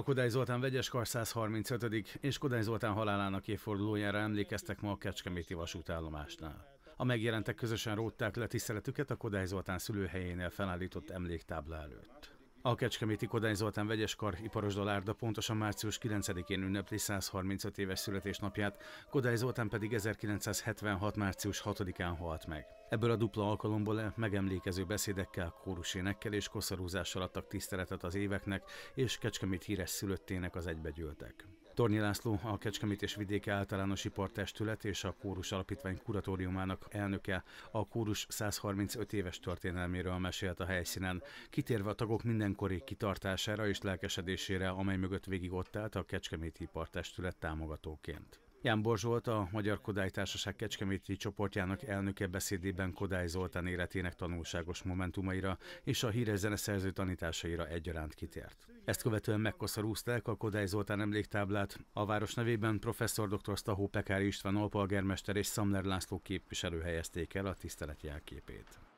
A Kodály Zoltán vegyes kar 135. és Kodály Zoltán halálának évfordulójára emlékeztek ma a Kecskeméti vasútállomásnál. A megjelentek közösen rótták le tiszteletüket a Kodály Zoltán szülőhelyénél felállított emléktábla előtt. A Kecskeméti Kodály Zoltán Vegyeskar iparos dolárda pontosan március 9-én ünnepli 135 éves születésnapját, Kodály Zoltán pedig 1976. március 6-án halt meg. Ebből a dupla alkalomból e megemlékező beszédekkel, kórusénekkel és koszorúzással adtak tiszteletet az éveknek és Kecskemét híres szülöttének az egybegyűltek. Tornyi László, a Kecskemét és Vidéke Általános Ipartestület és a Kórus Alapítvány kuratóriumának elnöke a kórus 135 éves történelméről mesélt a helyszínen, kitérve a tagok mindenkori kitartására és lelkesedésére, amely mögött végig ott állt a Kecskeméti Ipartestület támogatóként. Jánbor Zsolt, a Magyar Kodály Társaság Kecskeméti csoportjának elnöke beszédében Kodály Zoltán életének tanulságos momentumaira és a híres zeneszerző tanításaira egyaránt kitért. Ezt követően megkoszorúzták a Kodály Zoltán emléktáblát, a város nevében professzor dr. Stahó Pekári István alpolgármester és Szamler László képviselő helyezték el a tisztelet jelképét.